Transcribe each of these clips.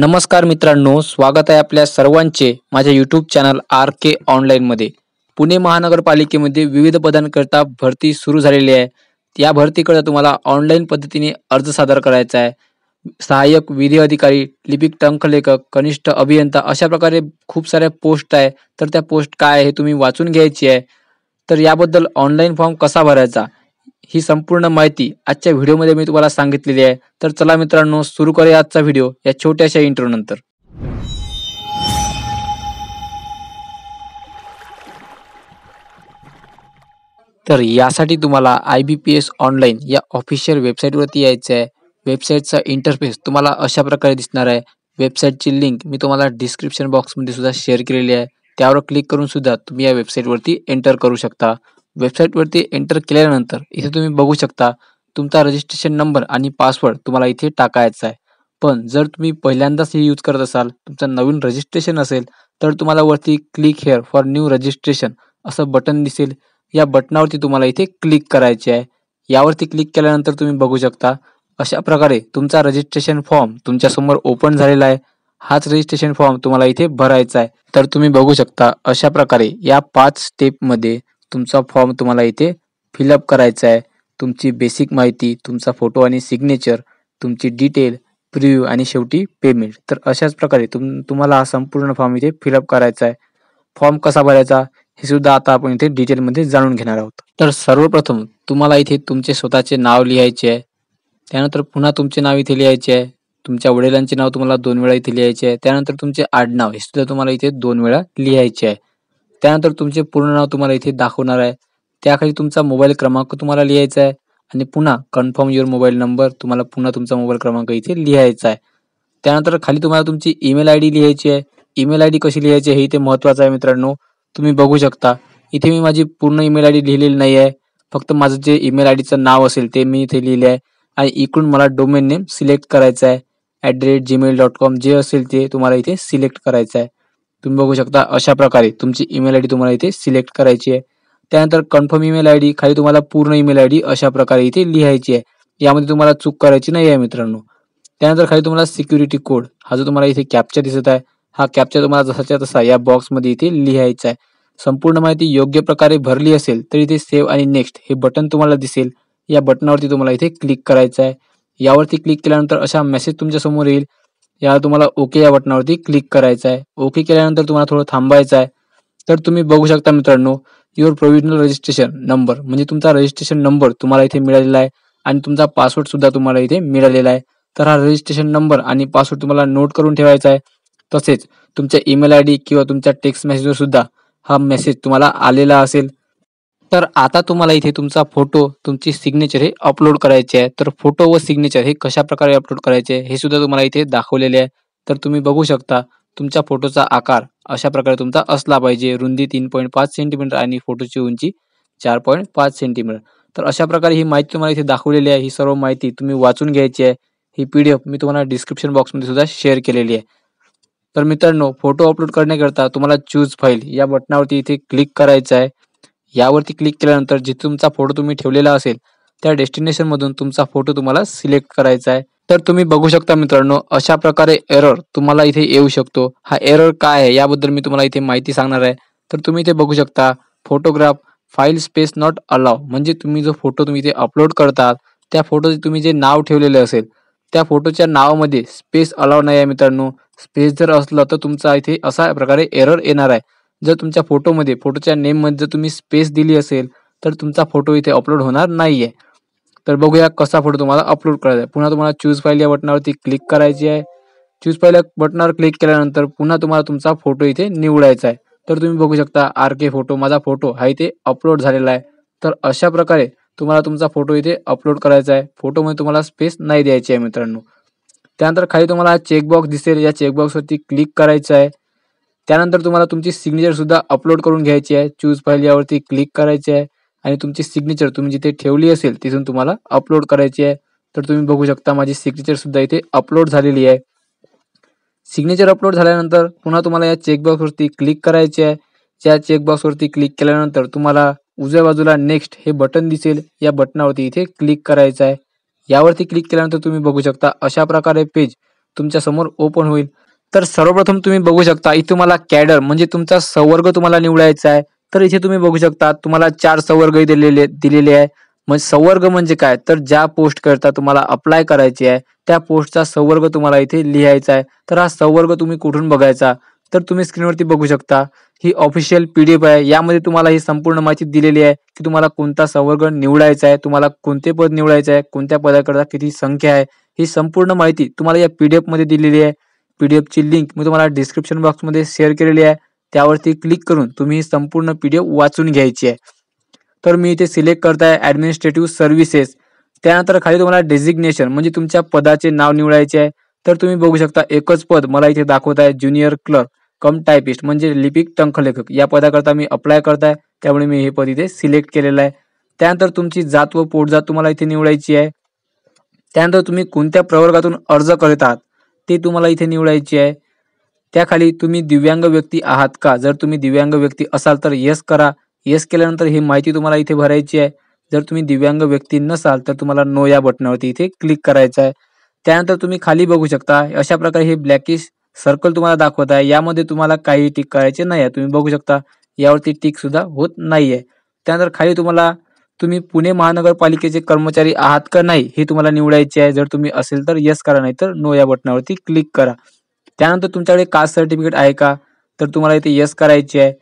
नमस्कार मित्रांनो स्वागत आहे आपल्या सर्वांचे माझ्या यूट्यूब चॅनल आर के ऑनलाईनमध्ये पुणे महानगरपालिकेमध्ये विविध पदांकरता भरती सुरू झालेली आहे या भरतीकडे तुम्हाला ऑनलाईन पद्धतीने अर्ज सादर करायचा आहे सहाय्यक विधी अधिकारी लिपिक टंकलेखक कनिष्ठ अभियंता अशा प्रकारे खूप साऱ्या पोस्ट आहे तर त्या पोस्ट काय आहे तुम्ही वाचून घ्यायची आहे तर याबद्दल ऑनलाईन फॉर्म कसा भरायचा ही संपूर्ण माहिती आजच्या व्हिडिओमध्ये मी तुम्हाला सांगितलेली आहे तर चला मित्रांनो सुरू करूया आजचा व्हिडिओ या छोट्याशा नंतर तर यासाठी तुम्हाला I B P S online या ऑफिशियल वेबसाईटवरती यायचं आहे वेबसाईटचा इंटरफेस तुम्हाला अशा प्रकारे दिसणार आहे वेबसाईटची लिंक मी तुम्हाला डिस्क्रिप्शन बॉक्समध्ये सुद्धा शेअर केलेली आहे त्यावर क्लिक करून सुद्धा तुम्ही या वेबसाईटवरती एंटर करू शकता वेबसाईटवरती एंटर केल्यानंतर इथे तुम्ही बघू शकता तुमचा रजिस्ट्रेशन नंबर आणि पासवर्ड तुम्हाला इथे टाकायचा आहे पण जर तुम्ही पहिल्यांदाच हे यूज करत असाल तुमचं नवीन रजिस्ट्रेशन असेल तर तुम्हाला वरती click here for new registration असं बटन दिसेल या बटनावरती तुम्हाला इथे क्लिक करायचे आहे यावरती क्लिक केल्यानंतर तुम्ही बघू शकता अशा प्रकारे तुमचा रजिस्ट्रेशन फॉर्म तुमच्यासमोर ओपन झालेला आहे हाच रजिस्ट्रेशन फॉर्म तुम्हाला इथे भरायचा आहे तर तुम्ही बघू शकता अशा प्रकारे या पाच स्टेपमध्ये तुमचा फॉर्म तुम्हारा इतने फिलअप कराए तुम्हारी बेसिक माहिती तुमचा फोटो आणि सिग्नेचर तुमची डिटेल प्रिव्यू आणि शेवटी पेमेंट तो अशाच प्रकार तुम तुम्हाला संपूर्ण फॉर्म इथे फिलअप करायचा फॉर्म कसा भरायचा हे सुद्धा आता आपण इथे डिटेलमध्ये जाणून घेणार आहोत सर्वप्रथम तुम्हारा इथे तुमचे स्वतः नाव लिहायचे पुनः तुम्हें नाव इथे लिहाय आहे तुमच्या वडिलांचे नाव तुम्हाला दोन वेळा इथे लिहायचे आहे त्यानंतर तुमचे आडनाव हे सुद्धा तुम्हाला इथे दोन वेला लिहायचे है त्यानंतर तुमचे पूर्ण नाव तुम्हाला इथे दाखवणार आहे त्याखाली तुमचा मोबाईल क्रमांक तुम्हाला लिहायचा आहे आणि पुन्हा कन्फर्म युअर मोबाईल नंबर तुम्हाला पुन्हा तुमचा मोबाईल क्रमांक इथे लिहायचा आहे त्यानंतर खाली तुम्हाला तुमची ईमेल आय डी लिहायची आहे ईमेल आय डी कशी लिहायची हे इथे महत्वाचं आहे मित्रांनो तुम्ही बघू शकता इथे मी माझी पूर्ण ईमेल आय डी लिहिलेली नाही आहे फक्त माझं जे ईमेल आय डीचं नाव असेल ते मी इथे लिहिले आहे आणि इकडून मला डोमेन नेम सिलेक्ट करायचं आहे at the rate Gmail dot com जे असेल ते तुम्हाला इथे सिलेक्ट करायचं आहे तुम्हें बघू शकता अशा प्रकारे तुमची ईमेल डी तुम्हारा इथे सिलेक्ट कराई है त्यानंतर कन्फर्म ईमेल आई डी खाली तुम्हारा पूर्ण ईमेल आई डी अशा प्रकार इथे लिहायची आहे यामध्ये तुम्हाला चूक करायची नहीं है मित्रों त्यानंतर खाली तुम्हाला सिक्युरिटी कोड हा जो तुम्हारा इथे कॅप्चर दिसत है हा कैप्चर तुम्हारा जसा तसा बॉक्स मे इथे लिहायचा आहे संपूर्ण माहिती योग्य प्रकार भरली असेल तर इथे नेक्स्ट हे बटन तुम्हाला दसेल या बटना तुम्हाला इथे क्लिक करायचं क्लिक के अशा मेसेज तुम्हारे याला तुम्हाला ओके या बटनावरती क्लिक करायचं आहे ओके केल्यानंतर तुम्हाला थोडं थांबायचं आहे तर तुम्ही बघू शकता मित्रांनो युअर प्रोविजनल रजिस्ट्रेशन नंबर म्हणजे तुमचा रजिस्ट्रेशन नंबर तुम्हाला इथे मिळालेला आहे आणि तुमचा पासवर्ड सुद्धा तुम्हाला इथे मिळालेला आहे तर हा रजिस्ट्रेशन नंबर आणि पासवर्ड तुम्हाला नोट करून ठेवायचा आहे तसेच तुमच्या ईमेल आय डी किंवा तुमच्या टेक्स्ट मेसेजवर सुद्धा हा मेसेज तुम्हाला आलेला असेल तर आता तुम्हाला इथे तुमचा फोटो तुमची सिग्नेचर हे अपलोड करायचे आहे तर फोटो व सिग्नेचर हे कशा प्रकारे अपलोड करायचे हे सुद्धा तुम्हाला इथे दाखवलेले आहे तर तुम्ही बघू शकता तुमच्या फोटोचा आकार अशा प्रकारे तुमचा असला पाहिजे रुंदी तीन पॉईंट पाच सेंटीमीटर आणि फोटोची उंची चार पॉईंट पाच सेंटीमीटर तर अशा प्रकारे ही माहिती तुम्हाला इथे दाखवलेली आहे ही सर्व माहिती तुम्ही वाचून घ्यायची आहे ही पी मी तुम्हाला डिस्क्रिप्शन बॉक्समध्ये सुद्धा शेअर केलेली आहे तर मित्रांनो फोटो अपलोड करण्याकरता तुम्हाला चूज फाईल या बटनावरती इथे क्लिक करायचं आहे यावरती क्लिक केल्यानंतर जिथे तुमचा फोटो तुम्ही ठेवलेला असेल त्या डेस्टिनेशनमधून तुमचा फोटो तुम्हाला सिलेक्ट करायचा आहे तर तुम्ही बघू शकता मित्रांनो अशा प्रकारे एरर तुम्हाला इथे येऊ शकतो हा एरर काय आहे याबद्दल मी तुम्हाला इथे माहिती सांगणार आहे तर तुम्ही इथे बघू शकता फोटोग्राफ फाईल स्पेस नॉट अलाव म्हणजे तुम्ही जो फोटो तुम्ही इथे अपलोड करतात त्या फोटोचे तुम्ही जे नाव ठेवलेले असेल त्या फोटोच्या नावामध्ये स्पेस अलाव नाही आहे मित्रांनो स्पेस जर असलं तर तुमचा इथे अशा प्रकारे एरर येणार आहे जर तुमच्या फोटोमध्ये फोटोच्या नेममध्ये जो तुम्हें स्पेस दिली तो तुम्हारा फोटो इथे अपलोड होना नहीं है तो बघूया कसा फोटो तुम्हारा अपलोड कराए पुनः तुम्हारा चूज फाइल या बटनावरती क्लिक करायची है चूज फाइल बटना क्लिक के पुन्हा तुम्हाला तुमचा फोटो इथे निवड़ा है तो तुम्हें बगू शकता आरके फोटो मजा फोटो हा इथे अपलोड है तो अशा प्रकार तुम्हारा तुम्हारा फोटो इथे अपलोड करायचा फोटो मे तुम्हारा स्पेस नहीं दयाची है मित्रांनो त्यानंतर खाली तुम्हारा चेकबॉक्स दिसेल या चेकबॉक्सवरती क्लिक करायचं त्यानंतर तुम्हाला तुमची सिग्नेचर सुद्धा अपलोड करून घ्यायची आहे चूज फाईल यावरती क्लिक करायची आहे आणि तुमची सिग्नेचर तुम्ही जिथे ठेवली असेल तिथून तुम्हाला अपलोड करायची आहे तर तुम्ही बघू शकता माझी सिग्नेचर सुद्धा इथे अपलोड झालेली आहे सिग्नेचर अपलोड झाल्यानंतर पुन्हा तुम्हाला या चेकबॉक्सवरती क्लिक करायचे आहे त्या चेकबॉक्सवरती क्लिक केल्यानंतर तुम्हाला उजव्या बाजूला नेक्स्ट हे बटन दिसेल या बटनावरती इथे क्लिक करायचं आहे यावरती क्लिक केल्यानंतर तुम्ही बघू शकता अशा प्रकारे पेज तुमच्या ओपन होईल तर सर्वप्रथम तुम्ही बघू शकता इथे तुम्हाला कॅडर म्हणजे तुमचा संवर्ग तुम्हाला निवडायचा आहे तर इथे तुम्ही बघू शकता तुम्हाला चार संवर्ग दिलेले दिलेले आहे म्हणजे संवर्ग म्हणजे काय तर ज्या पोस्ट करता तुम्हाला अप्लाय करायची आहे त्या पोस्टचा संवर्ग तुम्हाला इथे लिहायचा आहे तर हा संवर्ग तुम्ही कुठून बघायचा तर तुम्ही स्क्रीनवरती बघू शकता ही ऑफिशियल पीडीएफ आहे यामध्ये तुम्हाला ही संपूर्ण माहिती दिलेली आहे की तुम्हाला कोणता संवर्ग निवडायचा आहे तुम्हाला कोणते पद निवडायचं आहे कोणत्या पदाकरता किती संख्या आहे ही संपूर्ण माहिती तुम्हाला या पीडीएफ मध्ये दिलेली आहे पी डी एफची लिंक मी तुम्हाला डिस्क्रिप्शन बॉक्समध्ये शेअर केलेली आहे त्यावरती क्लिक करून तुम्ही संपूर्ण पी डी एफ वाचून घ्यायची आहे तर मी इथे सिलेक्ट करताय ॲडमिनिस्ट्रेटिव्ह सर्व्हिसेस त्यानंतर खाली तुम्हाला डेझिग्नेशन म्हणजे तुमच्या पदाचे नाव निवडायचे आहे तर तुम्ही बघू शकता एकच पद मला इथे दाखवत आहे ज्युनियर क्लर्क कम टायपिस्ट म्हणजे लिपिक टंखलेखक या पदाकरता मी अप्लाय करताय त्यामुळे मी हे पद इथे सिलेक्ट केलेलं आहे त्यानंतर तुमची जात व पोटजात तुम्हाला इथे निवडायची आहे त्यानंतर तुम्ही कोणत्या प्रवर्गातून अर्ज करत आहात ते तुम्हाला इथे निवडायचे आहे त्याखाली तुम्ही दिव्यांग व्यक्ती आहात का जर तुम्ही दिव्यांग व्यक्ती असाल तर येस करा येस केल्यानंतर ही माहिती तुम्हाला इथे भरायची आहे जर तुम्ही दिव्यांग व्यक्ती नसाल तर तुम्हाला नो या बटनावरती इथे क्लिक करायचं आहे त्यानंतर तुम्ही खाली बघू शकता अशा प्रकारे हे ब्लॅकिश सर्कल तुम्हाला दाखवत आहे यामध्ये तुम्हाला काही टिक करायचे नाही आहे तुम्ही बघू शकता यावरती टिक सुद्धा होत नाही आहे त्यानंतर खाली तुम्हाला तुम्ही पुणे महानगरपालिकेचे कर्मचारी आहात का नाही हे तुम्हाला निवडायचे आहे जर तुम्ही असेल तर येस करा नाही तर नो या बटनावरती क्लिक करा त्यानंतर तुमच्याकडे कास्ट सर्टिफिकेट आहे का तर तुम्हाला इथे येस करायची आहे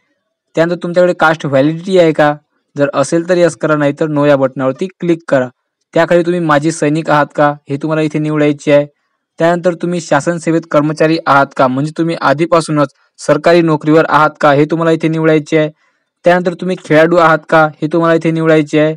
त्यानंतर तुमच्याकडे कास्ट व्हॅलिडिटी आहे का जर असेल तर येस करा नाही तर नो या बटनावरती क्लिक करा त्याखाली तुम्ही माझे सैनिक आहात का हे तुम्हाला इथे निवडायचे आहे त्यानंतर तुम्ही शासन सेवेत कर्मचारी आहात का म्हणजे तुम्ही आधीपासूनच सरकारी नोकरीवर आहात का हे तुम्हाला इथे निवडायचे आहे त्यानंतर तुम्ही खेळाडू आहात का हे तुम्हाला इथे निवडायचे आहे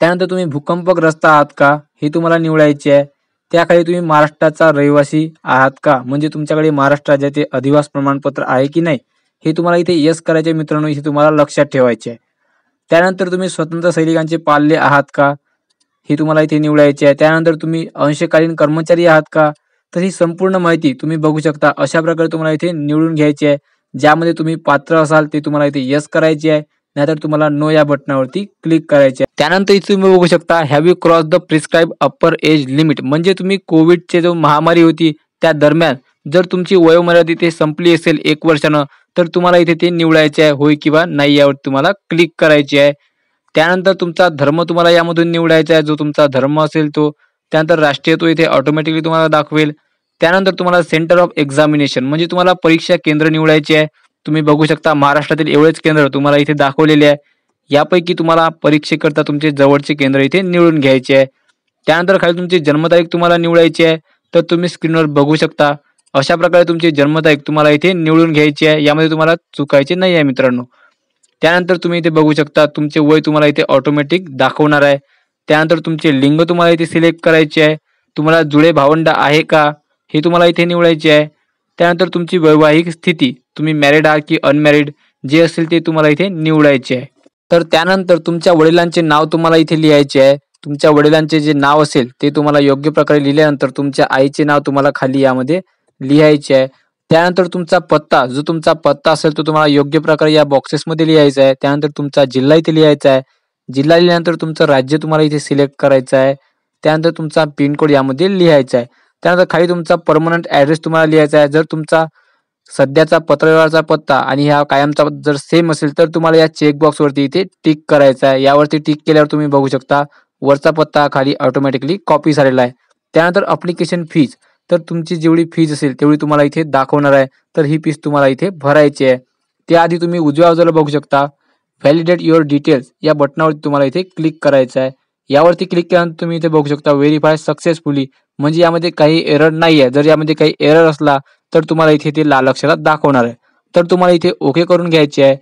त्यानंतर तुम्ही भूकंपग्रस्त आहात का हे तुम्हाला निवडायचे आहे त्याखाली तुम्ही महाराष्ट्राचा रहिवासी आहात का म्हणजे तुमच्याकडे महाराष्ट्र राज्याचे अधिवास प्रमाणपत्र आहे की नाही हे तुम्हाला इथे यस करायचे मित्रांनो हे तुम्हाला लक्षात ठेवायचे आहे त्यानंतर तुम्ही स्वतंत्र सैनिकांचे पालले आहात का हे तुम्हाला इथे निवडायचे आहे त्यानंतर तुम्ही अंशकालीन कर्मचारी आहात का तर ही संपूर्ण माहिती तुम्ही बघू शकता अशा प्रकारे तुम्हाला इथे निवडून घ्यायची आहे ज्यादा तुम्हें पत्र असाल ते तुम्हाला इथे यस करायचे आहे नाहीतर नो या बटना व्लिक कराएं आहे त्यानंतर इथे तुम्ही शकता have you cross the prescribe upper age limit तुम्हें कोविड से जो महामारी होती त्या जर तुमची वयोमर्यादा इथे संपली एक वर्षानं तो तुम्हारा इथे ते निवडायचे आहे होय किंवा नाही क्लिक कराएं आहे त्यानंतर धर्म तुम्हारा यामधून निवडायचा आहे जो तुमचा धर्म असेल तो त्यानंतर राष्ट्रीय तो इथे ऑटोमॅटिकली तुम्हाला दाखवेल त्यानंतर तुम्हाला सेंटर ऑफ एक्झामिनेशन म्हणजे तुम्हाला परीक्षा केंद्र निवडायचे आहे तुम्ही बघू शकता महाराष्ट्रातील एवढेच केंद्र तुम्हाला इथे दाखवलेले आहे यापैकी तुम्हाला परीक्षेकरता तुमचे जवळचे केंद्र इथे निवडून घ्यायचे आहे त्यानंतर खाली तुमची जन्मतारीख तुम्हाला निवडायची आहे तर तुम्ही स्क्रीनवर बघू शकता अशा प्रकारे तुमची जन्मतारीख तुम्हाला इथे निवडून घ्यायची आहे यामध्ये तुम्हाला चुकायचे नाही आहे मित्रांनो त्यानंतर तुम्ही इथे बघू शकता तुमचे वय तुम्हाला इथे ऑटोमॅटिक दाखवणार आहे त्यानंतर तुमचे लिंग तुम्हाला इथे सिलेक्ट करायचे आहे तुम्हाला जुळे भावंड आहे का हे तुम्हाला इथे निवडायचे आहे त्यानंतर तुमची वैवाहिक स्थिती तुम्ही मॅरिड आहात की अनमॅरिड जे असेल ते तुम्हाला इथे निवडायचे आहे तर त्यानंतर तुमच्या वडिलांचे नाव तुम्हाला इथे लिहायचे आहे तुमच्या वडिलांचे जे नाव असेल ते तुम्हाला योग्य प्रकारे लिहिल्यानंतर तुमच्या आईचे नाव तुम्हाला खाली यामध्ये लिहायचे आहे त्यानंतर तुमचा पत्ता जो तुमचा पत्ता असेल तो तुम्हाला योग्य प्रकारे या बॉक्सेसमध्ये लिहायचा आहे त्यानंतर तुमचा जिल्हा इथे लिहायचा आहे जिल्हा लिहिल्यानंतर तुमचं राज्य तुम्हाला इथे सिलेक्ट करायचं आहे त्यानंतर तुमचा पिनकोड यामध्ये लिहायचा आहे त्यानंतर खाली तुमचा परमनंट ऍड्रेस तुम्हारा लिया आहे जर तुमचा सध्याचा पत्रव्यवहाराचा पत्ता आणि हा कायमचा जर सेम असेल तर तुम्हाला या वरती इथे टिक करायचा आहे यावरती टिक केल्यावर तुम्ही बघू शकता वरचा पत्ता खाली ऑटोमॅटिकली कॉपी झालेला आहे त्यानंतर अप्लिकेशन फीज तर तुमची जेवढी फीज असेल तेवढी तुम्हाला इथे दाखवणार आहे तर ही फीज तुम्हाला इथे भरायची आहे त्याआधी तुम्ही उजव्या बाजूला बघू शकता व्हॅलिडेट युअर डिटेल्स या बटनावरती तुम्हाला इथे क्लिक करायचं आहे यावरती क्लिक केल्यानंतर तुम्ही इथे बघू शकता व्हेरीफाय सक्सेसफुली म्हणजे यामध्ये काही एरर नाही आहे जर यामध्ये काही एरर असला तर तुम्हाला इथे ते लाल अक्षरात दाखवणार आहे तर तुम्हाला इथे ओके करून घ्यायचे आहे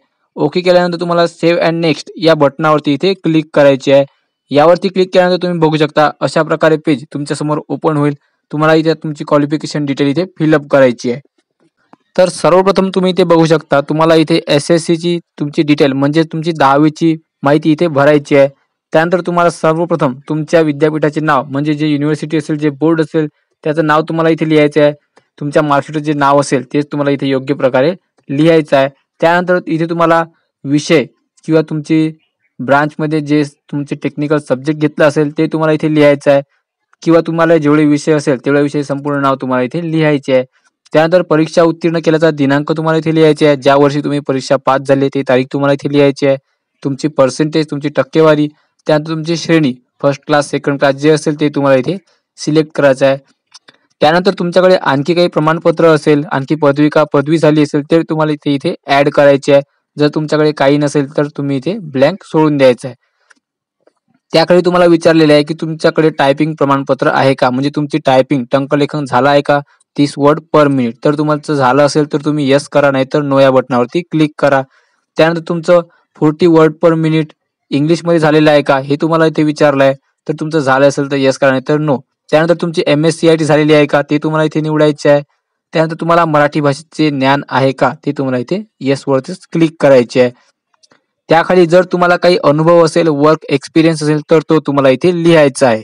ओके केल्यानंतर तुम्हाला सेव्ह अँड नेक्स्ट या बटनावरती इथे क्लिक करायचे आहे यावरती क्लिक केल्यानंतर तुम्ही बघू शकता अशा प्रकारे पेज तुमच्यासमोर ओपन होईल तुम्हाला इथे तुमची क्वालिफिकेशन डिटेल इथे फिलअप करायची आहे तर सर्वप्रथम तुम्ही इथे बघू शकता तुम्हाला इथे एस एस सीची तुमची डिटेल म्हणजे तुमची दहावीची माहिती इथे भरायची आहे त्यानंतर तुम्हाला सर्वप्रथम तुमच्या विद्यापीठाचे नाव म्हणजे जे युनिव्हर्सिटी असेल जे बोर्ड असेल त्याचं नाव तुम्हाला इथे लिहायचं आहे तुमच्या मार्कशीटचं जे नाव असेल तेच तुम्हाला इथे योग्य प्रकारे लिहायचं आहे त्यानंतर इथे तुम्हाला विषय किंवा तुमची ब्रांचमध्ये जे तुमचे टेक्निकल सब्जेक्ट घेतलं असेल ते तुम्हाला इथे लिहायचं आहे किंवा तुम्हाला जेवढे विषय असेल तेवढ्या विषयी संपूर्ण नाव तुम्हाला इथे लिहायचे आहे त्यानंतर परीक्षा उत्तीर्ण केल्याचा दिनांक तुम्हाला इथे लिहायचे आहे ज्या वर्षी तुम्ही परीक्षा पास झाली ते तारीख तुम्हाला इथे लिहायची आहे तुमची पर्सेंटेज तुमची टक्केवारी त्यानंतर तुमची श्रेणी फर्स्ट क्लास सेकंड क्लास जे असेल ते तुम्हाला इथे सिलेक्ट करायचं आहे त्यानंतर तुमच्याकडे आणखी काही प्रमाणपत्र असेल आणखी पदवी का पदवी झाली असेल तर तुम्हाला इथे इथे ऍड करायची आहे जर तुमच्याकडे काही नसेल तर तुम्ही इथे ब्लँक सोडून द्यायचं आहे त्याकडे तुम्हाला विचारलेलं आहे की तुमच्याकडे टायपिंग प्रमाणपत्र आहे का म्हणजे तुमची टायपिंग टंकलेखन झालं आहे का तीस वर्ड पर मिनिट तर तुम्हाला झालं असेल तर तुम्ही यस करा नाहीतर नो या बटनावरती क्लिक करा त्यानंतर तुमचं forty word per minute English झालेलं है का हे तुम्हाला इथे विचारलं आहे तर तुमचं झालं करा नाही तर नो त्यानंतर तुमची M S C I T है आहे का ते तुम्हाला इथे निवडायचे आहे त्यानंतर तुम्हाला मराठी ज्ञान है का ते तुम्हाला इथे येस क्लिक करायचे आहे जर तुम्हारा का अनुभव असेल वर्क एक्सपिरियन्स तो तुम्हाला इथे लिहायचा आहे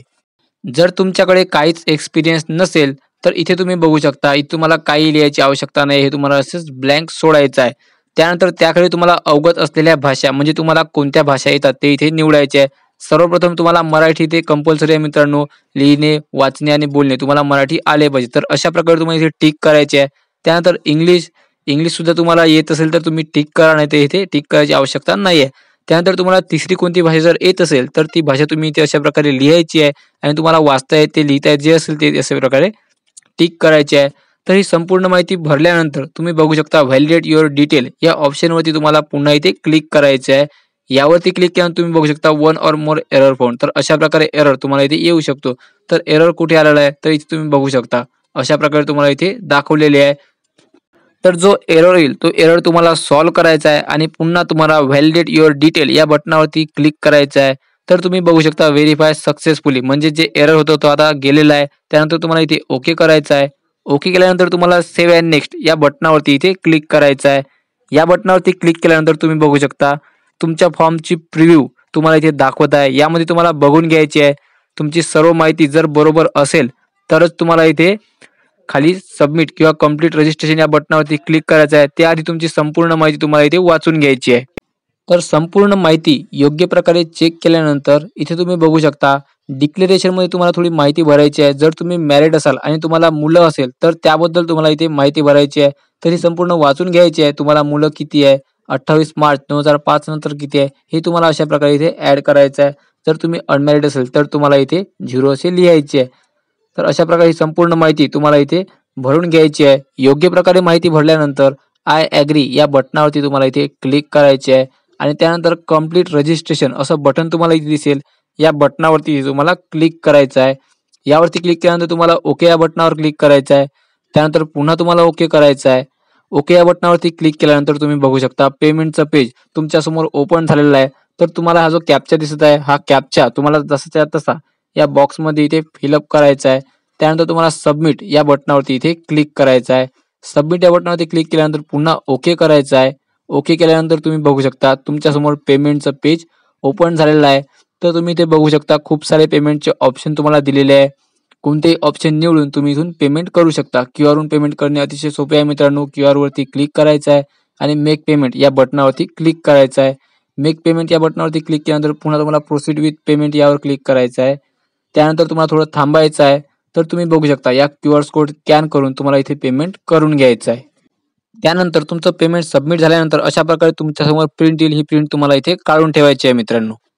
जर तुमच्याकडे काहीच एक्सपिरियन्स नसेल तर इथे तुम्ही बघू शकता इथे तुम्हाला काही लिहायची आवश्यकता नहीं हे तुम्हाला असेच ब्लँक सोडायचं त्यानंतर त्याकडे तुम्हाला अवगत असलेल्या भाषा म्हणजे तुम्हाला कोणत्या भाषा येतात ते इथे निवडायचे आहे सर्वप्रथम तुम्हाला मराठी ते कंपल्सरी आहे मित्रांनो लिहिणे वाचणे आणि बोलणे तुम्हाला मराठी आले पाहिजे तर अशा प्रकारे तुम्हाला इथे टिक करायचे आहे त्यानंतर इंग्लिश इंग्लिश सुद्धा तुम्हाला येत असेल तर तुम्ही टिक करा नाही ते इथे टिक करायची आवश्यकता नाही आहे त्यानंतर तुम्हाला तिसरी कोणती भाषा जर येत असेल तर ती भाषा तुम्ही इथे अशा प्रकारे लिहायची आहे आणि तुम्हाला वाचता येते लिहिता येत जे असेल ते अशा प्रकारे टिक करायचे आहे तर ही संपूर्ण माहिती भरल्यानंतर तुम्ही बघू शकता व्हॅलिडेट युअर डिटेल या ऑप्शनवरती तुम्हाला पुन्हा इथे क्लिक करायचे आहे यावरती क्लिक केल्यानंतर तुम्ही बघू शकता वन और मोर एरर फोन तर अशा प्रकारे एरर तुम्हाला इथे येऊ शकतो तर एरर कुठे आलेला आहे तर इथे तुम्ही बघू शकता अशा प्रकारे तुम्हाला इथे दाखवलेले आहे तर जो एरर येईल तो एरर तुम्हाला सॉल्व्ह करायचा आहे आणि पुन्हा तुम्हाला व्हॅलिडेट युअर डिटेल या बटनावरती क्लिक करायचं आहे तर तुम्ही बघू शकता व्हेरीफाय सक्सेसफुली म्हणजे जे एरर होतो तो आता गेलेला आहे त्यानंतर तुम्हाला इथे ओके करायचा आहे ओके केल्यानंतर तुम्हाला सेव्ह अँड नेक्स्ट या बटनावरती इथे क्लिक करायचं आहे या बटनावरती क्लिक केल्यानंतर तुम्ही बघू शकता तुमच्या फॉर्मची प्रिव्ह्यू तुम्हाला इथे दाखवत आहे यामध्ये तुम्हाला बघून घ्यायची आहे तुमची सर्व माहिती जर बरोबर असेल तरच तुम्हाला इथे खाली सबमिट किंवा कम्प्लीट रजिस्ट्रेशन या बटनावरती क्लिक करायचं आहे त्याआधी तुमची संपूर्ण माहिती तुम्हाला इथे वाचून घ्यायची आहे तर संपूर्ण माहिती योग्य प्रकारे चेक केल्यानंतर इथे तुम्ही बघू शकता मे तुम्हारा थोडी महिला भराय आहे जर तुम्ही मॅरिड असाल आणि तुम्हाला मुलं असेल तर त्याबद्दल तुम्हाला इथे माहिती भरायची संपूर्ण वाचन घ्यायची आहे तुम्हाला मुलं किती मार्च दोन हजार पांच नर कि आहे अशा प्रकार इथे ऐड करायचं जर तुम्हें अनमेरिड अल तर तुम्हाला इथे झिरो असे लिहायचे अशा प्रकार संपूर्ण माहिती तुम्हारा इतने भरून घ्यायची आहे योग्य प्रकारे माहिती भरल्यानंतर आय ॲग्री या बटनावरती तुम्हाला इथे क्लिक करायचे कंप्लीट रजिस्ट्रेशन असं बटन तुम्हाला इथे दिसेल या बटनावरती तुम्हाला क्लिक करायचं क्लिक के तुम्हाला ओके या बटनावर क्लिक करायचं आहे त्यानंतर ओके करायचं आहे ओके या बटनावरती क्लिक केल्यानंतर तुम्ही शकता पेमेंटचं पेज तुमच्यासमोर ओपन है आहे तर हा जो कैप्चा दिसत है हा कैप्चा तुम्हारा जसा तसा या बॉक्समध्ये इथे फिलअप करायचा तुम्हारा सबमिट या बटनावरती इथे क्लिक कराए सबमिट या बटना क्लिक के ओके करायचं आहे ओके केल्यानंतर तुम्ही शकता तुमच्यासमोर पेमेंटचं पेज ओपन है तो तुम्ही इथे बघू शकता खूप सारे पेमेंटचे ऑप्शन तुम्हाला दिलेले आहे कोणतेही ऑप्शन निवडून तुम्ही इथून पेमेंट करू शकता क्यू आरहून पेमेंट करणे अतिशय सोपे आहे मित्रांनो क्यू आरवरती क्लिक करायचं आहे आणि मेक पेमेंट या बटनावरती क्लिक करायचं आहे मेक पेमेंट या बटनावरती क्लिक केल्यानंतर पुन्हा तुम्हाला प्रोसीड विथ पेमेंट यावर क्लिक करायचं आहे त्यानंतर तुम्हाला थोडं थांबायचं आहे तर तुम्ही बघू शकता या क्यू आर कोड स्कॅन करून तुम्हाला इथे पेमेंट करून घ्यायचं आहे त्यानंतर तुमचं पेमेंट सबमिट झाल्यानंतर अशा प्रकारे तुमच्यासमोर प्रिंट येईल ही प्रिंट तुम्हाला इथे काढून ठेवायची आहे मित्रांनो